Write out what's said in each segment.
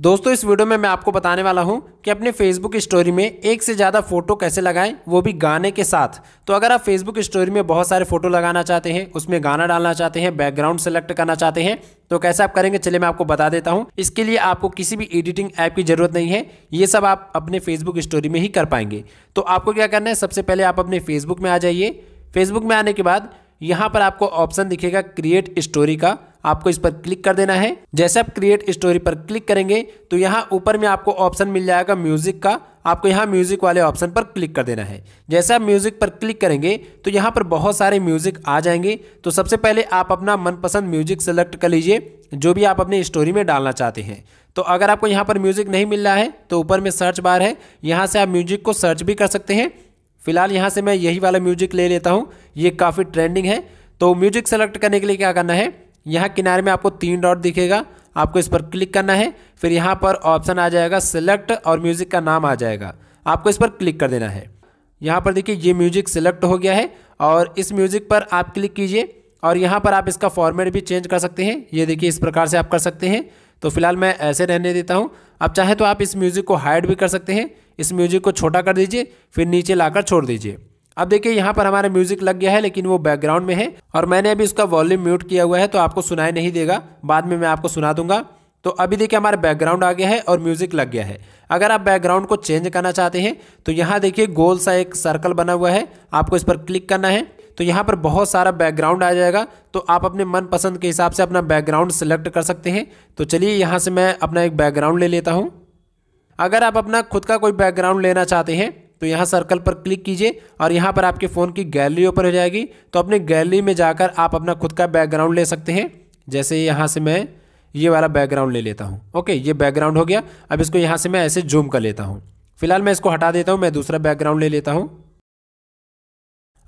दोस्तों इस वीडियो में मैं आपको बताने वाला हूं कि अपने फेसबुक स्टोरी में एक से ज़्यादा फोटो कैसे लगाएं वो भी गाने के साथ तो अगर आप फेसबुक स्टोरी में बहुत सारे फोटो लगाना चाहते हैं उसमें गाना डालना चाहते हैं बैकग्राउंड सेलेक्ट करना चाहते हैं तो कैसे आप करेंगे चलिए मैं आपको बता देता हूँ इसके लिए आपको किसी भी एडिटिंग ऐप की ज़रूरत नहीं है ये सब आप अपने फेसबुक स्टोरी में ही कर पाएंगे तो आपको क्या करना है सबसे पहले आप अपने फेसबुक में आ जाइए फेसबुक में आने के बाद यहाँ पर आपको ऑप्शन दिखेगा क्रिएट स्टोरी का आपको इस पर क्लिक कर देना है जैसे आप क्रिएट स्टोरी पर क्लिक करेंगे तो यहाँ ऊपर में आपको ऑप्शन मिल जाएगा म्यूजिक का आपको यहाँ म्यूजिक वाले ऑप्शन पर क्लिक कर देना है जैसे आप म्यूजिक पर क्लिक करेंगे तो यहाँ पर बहुत सारे म्यूजिक आ जाएंगे तो सबसे पहले आप अपना मनपसंद म्यूजिक सेलेक्ट कर लीजिए जो भी आप अपनी स्टोरी में डालना चाहते हैं तो अगर आपको यहाँ पर म्यूजिक नहीं मिल रहा है तो ऊपर में सर्च बार है यहाँ से आप म्यूजिक को सर्च भी कर सकते हैं फिलहाल यहाँ से मैं यही वाला म्यूजिक ले लेता हूँ ये काफ़ी ट्रेंडिंग है तो म्यूजिक सेलेक्ट करने के लिए क्या करना है यहाँ किनारे में आपको तीन डॉट दिखेगा आपको इस पर क्लिक करना है फिर यहाँ पर ऑप्शन आ जाएगा सिलेक्ट और म्यूज़िक का नाम आ जाएगा आपको इस पर क्लिक कर देना है यहाँ पर देखिए ये म्यूज़िक सिलेक्ट हो गया है और इस म्यूज़िक पर आप क्लिक कीजिए और यहाँ पर आप इसका फॉर्मेट भी चेंज कर सकते हैं ये देखिए इस प्रकार से आप कर सकते हैं तो फिलहाल मैं ऐसे रहने देता हूँ अब चाहे तो आप इस म्यूज़िक को हाइड भी कर सकते हैं इस म्यूज़िक को छोटा कर दीजिए फिर नीचे लाकर छोड़ दीजिए अब देखिए यहाँ पर हमारा म्यूजिक लग गया है लेकिन वो बैकग्राउंड में है और मैंने अभी उसका वॉल्यूम म्यूट किया हुआ है तो आपको सुनाई नहीं देगा बाद में मैं आपको सुना दूंगा तो अभी देखिए हमारा बैकग्राउंड आ गया है और म्यूजिक लग गया है अगर आप बैकग्राउंड को चेंज करना चाहते हैं तो यहाँ देखिए गोल सा एक सर्कल बना हुआ है आपको इस पर क्लिक करना है तो यहाँ पर बहुत सारा बैकग्राउंड आ जाएगा तो आप अपने मनपसंद के हिसाब से अपना बैकग्राउंड सेलेक्ट कर सकते हैं तो चलिए यहाँ से मैं अपना एक बैकग्राउंड ले लेता हूँ अगर आप अपना खुद का कोई बैकग्राउंड लेना चाहते हैं तो यहाँ सर्कल पर क्लिक कीजिए और यहाँ पर आपके फ़ोन की गैलरी ओपन हो जाएगी तो अपनी गैलरी में जाकर आप अपना खुद का बैकग्राउंड ले सकते हैं जैसे यहाँ से मैं ये वाला बैकग्राउंड ले लेता हूँ ओके ये बैकग्राउंड हो गया अब इसको यहाँ से मैं ऐसे जूम कर लेता हूँ फिलहाल मैं इसको हटा देता हूँ मैं दूसरा बैकग्राउंड ले लेता हूँ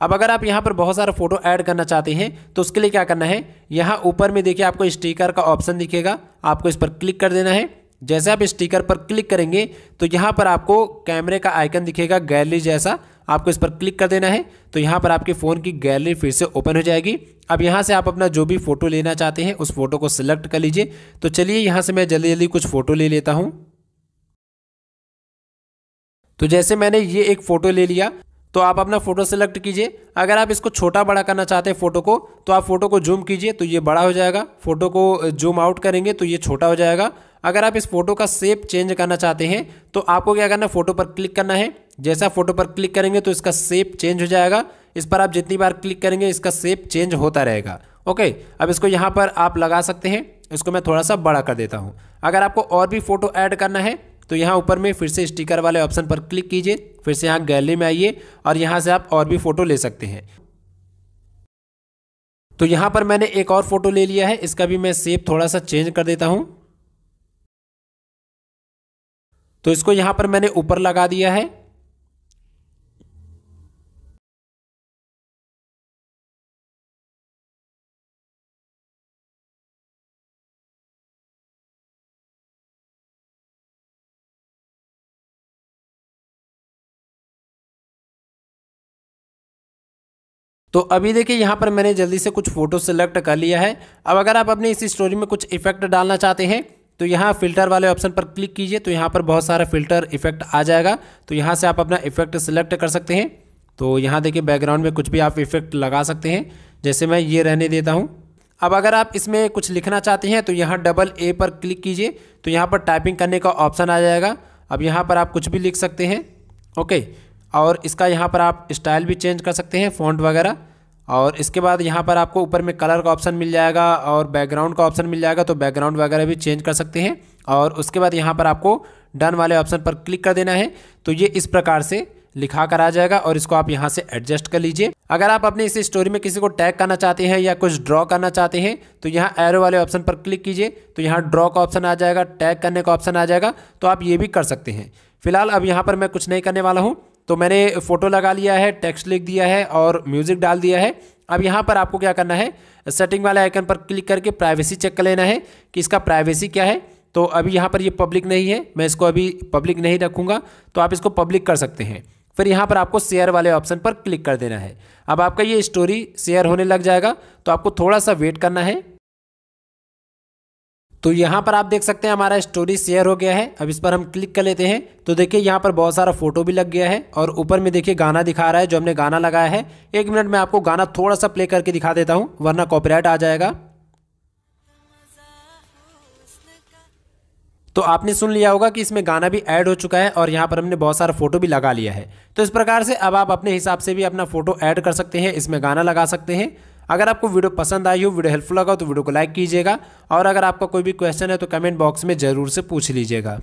अब अगर आप यहाँ पर बहुत सारा फोटो ऐड करना चाहते हैं तो उसके लिए क्या करना है यहाँ ऊपर में देखिए आपको स्टीकर का ऑप्शन दिखेगा आपको इस पर क्लिक कर देना है जैसे आप स्टिकर पर क्लिक करेंगे तो यहाँ पर आपको कैमरे का आइकन दिखेगा गैलरी जैसा आपको इस पर क्लिक कर देना है तो यहाँ पर आपके फ़ोन की गैलरी फिर से ओपन हो जाएगी अब यहाँ से आप अपना जो भी फ़ोटो लेना चाहते हैं उस फ़ोटो को सिलेक्ट कर लीजिए तो चलिए यहाँ से मैं जल्दी जल्दी कुछ फ़ोटो ले लेता हूँ तो जैसे मैंने ये एक फ़ोटो ले लिया तो आप अपना फ़ोटो सेलेक्ट कीजिए अगर आप इसको छोटा बड़ा करना चाहते हैं फ़ोटो को तो आप फ़ोटो को जूम कीजिए तो ये बड़ा हो जाएगा फ़ोटो को जूम आउट करेंगे तो ये छोटा हो जाएगा अगर आप इस फ़ोटो का सेप चेंज करना चाहते हैं तो आपको क्या करना है फ़ोटो पर क्लिक करना है जैसा फ़ोटो पर क्लिक करेंगे तो इसका सेप चेंज हो जाएगा इस पर आप जितनी बार क्लिक करेंगे इसका सेप चेंज होता रहेगा ओके अब इसको यहाँ पर आप लगा सकते हैं इसको मैं थोड़ा सा बड़ा कर देता हूँ अगर आपको और भी फ़ोटो ऐड करना है तो यहाँ ऊपर में फिर से स्टिकर वाले ऑप्शन पर क्लिक कीजिए फिर से यहाँ गैलरी में आइए और यहाँ से आप और भी फ़ोटो ले सकते हैं तो यहाँ पर मैंने एक और फ़ोटो ले लिया है इसका भी मैं सेप थोड़ा सा चेंज कर देता हूँ तो इसको यहाँ पर मैंने ऊपर लगा दिया है तो अभी देखिए यहाँ पर मैंने जल्दी से कुछ फ़ोटो सेलेक्ट कर लिया है अब अगर आप अपनी इस स्टोरी में कुछ इफेक्ट डालना चाहते हैं तो यहाँ फिल्टर वाले ऑप्शन पर क्लिक कीजिए तो यहाँ पर बहुत सारा फिल्टर इफेक्ट आ जाएगा तो यहाँ से आप अपना इफेक्ट सेलेक्ट कर सकते हैं तो यहाँ देखिए बैकग्राउंड में कुछ भी आप इफेक्ट लगा सकते हैं जैसे मैं ये रहने देता हूँ अब अगर आप इसमें कुछ लिखना चाहते हैं तो यहाँ डबल ए पर क्लिक कीजिए तो यहाँ पर टाइपिंग करने का ऑप्शन आ जाएगा अब यहाँ पर आप कुछ भी लिख सकते हैं ओके और इसका यहाँ पर आप स्टाइल भी चेंज कर सकते हैं फ़ॉन्ट वगैरह और इसके बाद यहाँ पर आपको ऊपर में कलर का ऑप्शन मिल जाएगा और बैकग्राउंड का ऑप्शन मिल जाएगा तो बैकग्राउंड वगैरह भी चेंज कर सकते हैं और उसके बाद यहाँ पर आपको डन वाले ऑप्शन पर क्लिक कर देना है तो ये इस प्रकार से लिखा कर आ जाएगा और इसको आप यहाँ से एडजस्ट कर लीजिए अगर आप अपने इस स्टोरी में किसी को टैग करना चाहते हैं या कुछ ड्रॉ करना चाहते हैं तो यहाँ एरो वाले ऑप्शन पर क्लिक कीजिए तो यहाँ ड्रॉ का ऑप्शन आ जाएगा टैग करने का ऑप्शन आ जाएगा तो आप ये भी कर सकते हैं फिलहाल अब यहाँ पर मैं कुछ नहीं करने वाला हूँ तो मैंने फ़ोटो लगा लिया है टेक्स्ट लिख दिया है और म्यूज़िक डाल दिया है अब यहाँ पर आपको क्या करना है सेटिंग वाले आइकन पर क्लिक करके प्राइवेसी चेक कर लेना है कि इसका प्राइवेसी क्या है तो अभी यहाँ पर ये पब्लिक नहीं है मैं इसको अभी पब्लिक नहीं रखूँगा तो आप इसको पब्लिक कर सकते हैं फिर यहाँ पर आपको शेयर वाले ऑप्शन पर क्लिक कर देना है अब आपका ये स्टोरी शेयर होने लग जाएगा तो आपको थोड़ा सा वेट करना है तो यहाँ पर आप देख सकते हैं हमारा स्टोरी शेयर हो गया है अब इस पर हम क्लिक कर लेते हैं तो देखिए यहाँ पर बहुत सारा फोटो भी लग गया है और ऊपर में देखिए गाना दिखा रहा है जो हमने गाना लगाया है एक मिनट में आपको गाना थोड़ा सा प्ले करके दिखा देता हूँ वरना कॉपीराइट आ जाएगा तो आपने सुन लिया होगा कि इसमें गाना भी ऐड हो चुका है और यहाँ पर हमने बहुत सारा फोटो भी लगा लिया है तो इस प्रकार से अब आप अपने हिसाब से भी अपना फोटो ऐड कर सकते हैं इसमें गाना लगा सकते हैं अगर आपको वीडियो पसंद आई हो वीडियो हेल्पफुल लगा हो तो वीडियो को लाइक कीजिएगा और अगर आपका कोई भी क्वेश्चन है तो कमेंट बॉक्स में ज़रूर से पूछ लीजिएगा